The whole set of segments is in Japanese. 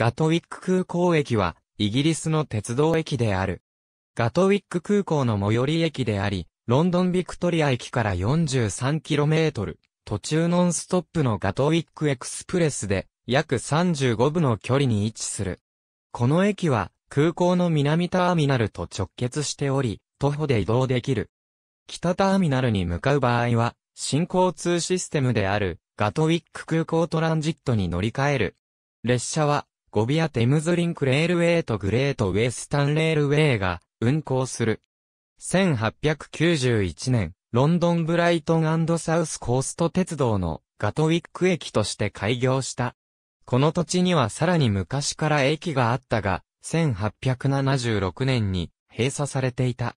ガトウィック空港駅は、イギリスの鉄道駅である。ガトウィック空港の最寄り駅であり、ロンドンビクトリア駅から 43km、途中ノンストップのガトウィックエクスプレスで、約35分の距離に位置する。この駅は、空港の南ターミナルと直結しており、徒歩で移動できる。北ターミナルに向かう場合は、新交通システムである、ガトウィック空港トランジットに乗り換える。列車は、ゴビアテムズリンクレールウェイとグレートウェスタンレールウェイが運行する。1891年、ロンドンブライトンサウスコースト鉄道のガトウィック駅として開業した。この土地にはさらに昔から駅があったが、1876年に閉鎖されていた。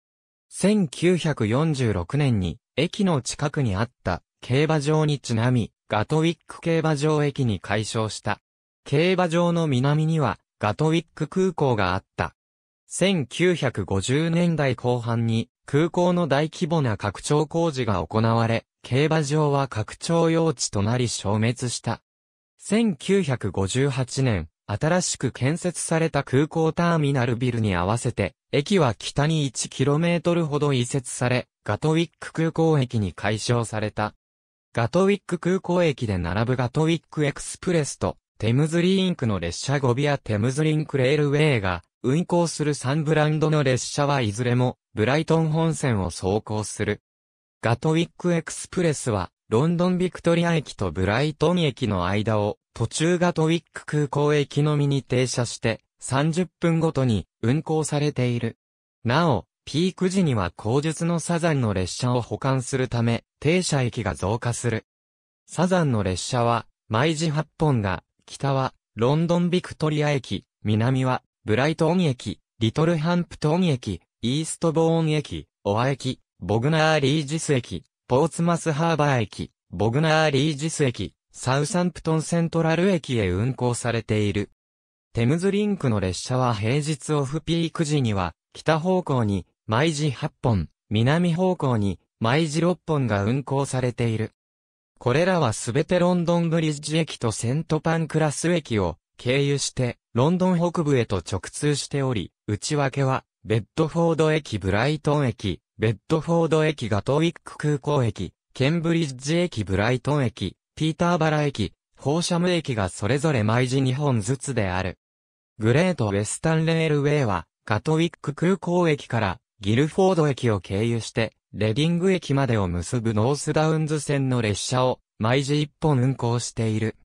1946年に駅の近くにあった競馬場にちなみ、ガトウィック競馬場駅に改称した。競馬場の南にはガトウィック空港があった。1950年代後半に空港の大規模な拡張工事が行われ、競馬場は拡張用地となり消滅した。1958年、新しく建設された空港ターミナルビルに合わせて、駅は北に 1km ほど移設され、ガトウィック空港駅に改称された。ガトウィック空港駅で並ぶガトウィックエクスプレスとテムズリンクの列車ゴビやテムズリンクレールウェイが運行する3ブランドの列車はいずれもブライトン本線を走行する。ガトウィックエクスプレスはロンドンビクトリア駅とブライトン駅の間を途中ガトウィック空港駅のみに停車して30分ごとに運行されている。なお、ピーク時には後述のサザンの列車を保管するため、停車駅が増加する。サザンの列車は、毎時8本が北は、ロンドンビクトリア駅、南は、ブライトン駅、リトルハンプトン駅、イーストボーン駅、オア駅、ボグナーリージス駅、ポーツマスハーバー駅、ボグナーリージス駅、サウサンプトンセントラル駅へ運行されている。テムズリンクの列車は平日オフピーク時には、北方向に毎時8本、南方向に毎時6本が運行されている。これらはすべてロンドンブリッジ駅とセントパンクラス駅を経由して、ロンドン北部へと直通しており、内訳は、ベッドフォード駅ブライトン駅、ベッドフォード駅ガトウィック空港駅、ケンブリッジ駅ブライトン駅、ピーターバラ駅、ホーシャム駅がそれぞれ毎時2本ずつである。グレートウェスタンレールウェイは、ガトウィック空港駅からギルフォード駅を経由して、レディング駅までを結ぶノースダウンズ線の列車を毎時1本運行している。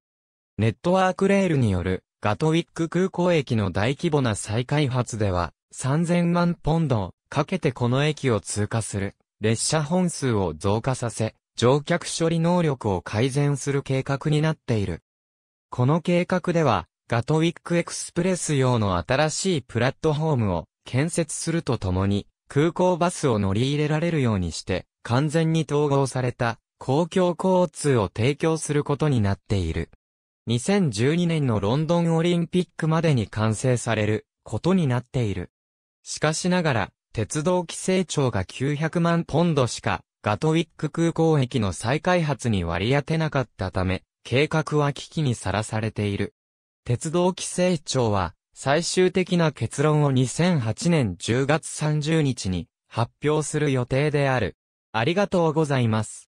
ネットワークレールによるガトウィック空港駅の大規模な再開発では3000万ポンドをかけてこの駅を通過する列車本数を増加させ乗客処理能力を改善する計画になっている。この計画ではガトウィックエクスプレス用の新しいプラットフォームを建設するとともに空港バスを乗り入れられるようにして、完全に統合された公共交通を提供することになっている。2012年のロンドンオリンピックまでに完成されることになっている。しかしながら、鉄道規制庁が900万ポンドしか、ガトウィック空港駅の再開発に割り当てなかったため、計画は危機にさらされている。鉄道規制庁は、最終的な結論を2008年10月30日に発表する予定である。ありがとうございます。